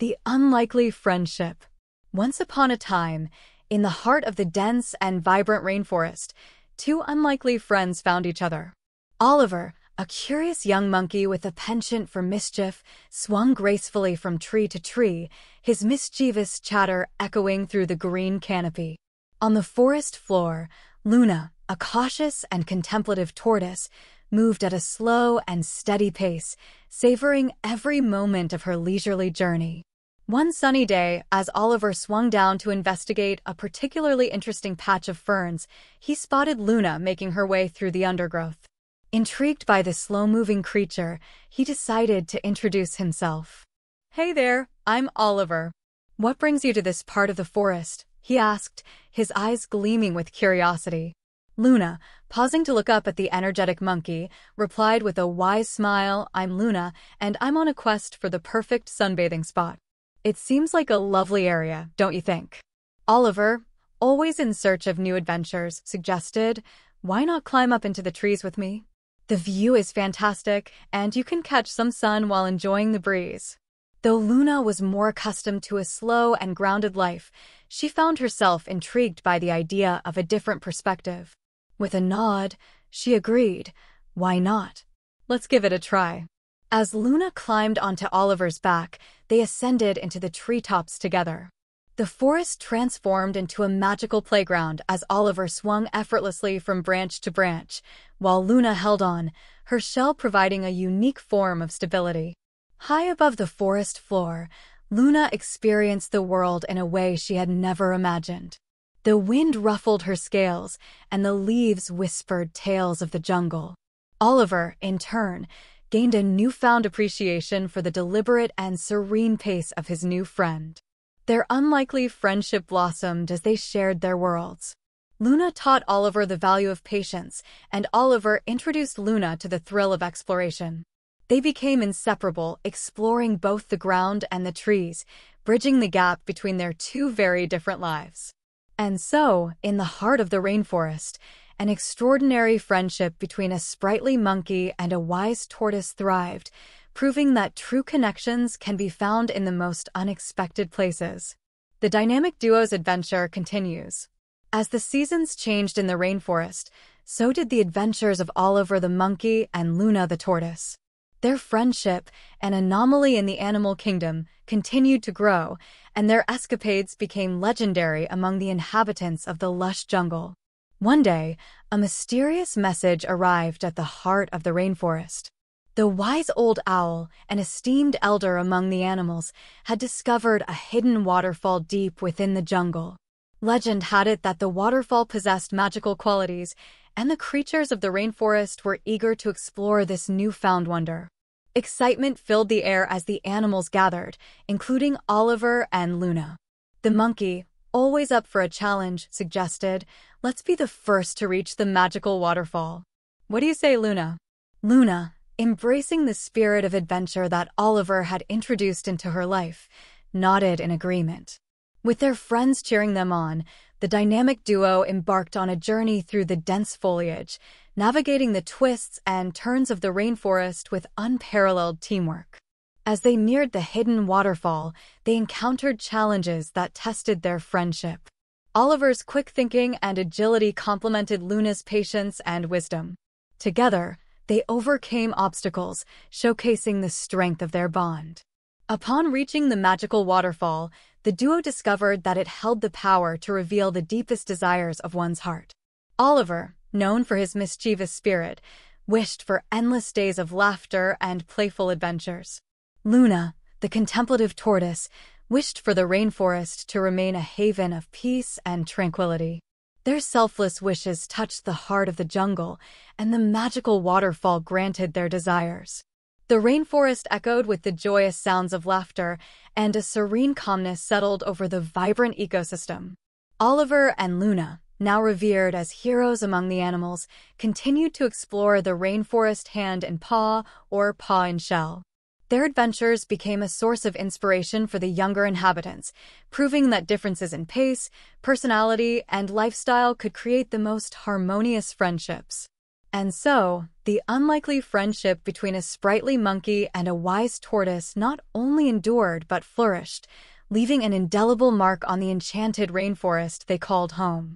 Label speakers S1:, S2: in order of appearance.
S1: The Unlikely Friendship Once upon a time, in the heart of the dense and vibrant rainforest, two unlikely friends found each other. Oliver, a curious young monkey with a penchant for mischief, swung gracefully from tree to tree, his mischievous chatter echoing through the green canopy. On the forest floor, Luna, a cautious and contemplative tortoise, moved at a slow and steady pace, savoring every moment of her leisurely journey. One sunny day, as Oliver swung down to investigate a particularly interesting patch of ferns, he spotted Luna making her way through the undergrowth. Intrigued by this slow-moving creature, he decided to introduce himself. Hey there, I'm Oliver. What brings you to this part of the forest? he asked, his eyes gleaming with curiosity. Luna, pausing to look up at the energetic monkey, replied with a wise smile, I'm Luna, and I'm on a quest for the perfect sunbathing spot. It seems like a lovely area, don't you think? Oliver, always in search of new adventures, suggested, Why not climb up into the trees with me? The view is fantastic, and you can catch some sun while enjoying the breeze. Though Luna was more accustomed to a slow and grounded life, she found herself intrigued by the idea of a different perspective. With a nod, she agreed, Why not? Let's give it a try. As Luna climbed onto Oliver's back, they ascended into the treetops together. The forest transformed into a magical playground as Oliver swung effortlessly from branch to branch, while Luna held on, her shell providing a unique form of stability. High above the forest floor, Luna experienced the world in a way she had never imagined. The wind ruffled her scales, and the leaves whispered tales of the jungle. Oliver, in turn, gained a newfound appreciation for the deliberate and serene pace of his new friend. Their unlikely friendship blossomed as they shared their worlds. Luna taught Oliver the value of patience, and Oliver introduced Luna to the thrill of exploration. They became inseparable, exploring both the ground and the trees, bridging the gap between their two very different lives. And so, in the heart of the rainforest, an extraordinary friendship between a sprightly monkey and a wise tortoise thrived, proving that true connections can be found in the most unexpected places. The dynamic duo's adventure continues. As the seasons changed in the rainforest, so did the adventures of Oliver the monkey and Luna the tortoise. Their friendship, an anomaly in the animal kingdom, continued to grow, and their escapades became legendary among the inhabitants of the lush jungle. One day, a mysterious message arrived at the heart of the rainforest. The wise old owl, an esteemed elder among the animals, had discovered a hidden waterfall deep within the jungle. Legend had it that the waterfall possessed magical qualities, and the creatures of the rainforest were eager to explore this newfound wonder. Excitement filled the air as the animals gathered, including Oliver and Luna. The monkey, always up for a challenge, suggested, Let's be the first to reach the magical waterfall. What do you say, Luna? Luna, embracing the spirit of adventure that Oliver had introduced into her life, nodded in agreement. With their friends cheering them on, the dynamic duo embarked on a journey through the dense foliage, navigating the twists and turns of the rainforest with unparalleled teamwork. As they neared the hidden waterfall, they encountered challenges that tested their friendship. Oliver's quick thinking and agility complemented Luna's patience and wisdom. Together, they overcame obstacles, showcasing the strength of their bond. Upon reaching the magical waterfall, the duo discovered that it held the power to reveal the deepest desires of one's heart. Oliver, known for his mischievous spirit, wished for endless days of laughter and playful adventures. Luna, the contemplative tortoise, wished for the rainforest to remain a haven of peace and tranquility. Their selfless wishes touched the heart of the jungle, and the magical waterfall granted their desires. The rainforest echoed with the joyous sounds of laughter, and a serene calmness settled over the vibrant ecosystem. Oliver and Luna, now revered as heroes among the animals, continued to explore the rainforest hand and paw or paw and shell. Their adventures became a source of inspiration for the younger inhabitants, proving that differences in pace, personality, and lifestyle could create the most harmonious friendships. And so, the unlikely friendship between a sprightly monkey and a wise tortoise not only endured but flourished, leaving an indelible mark on the enchanted rainforest they called home.